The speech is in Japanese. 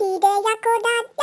Tireya Kodat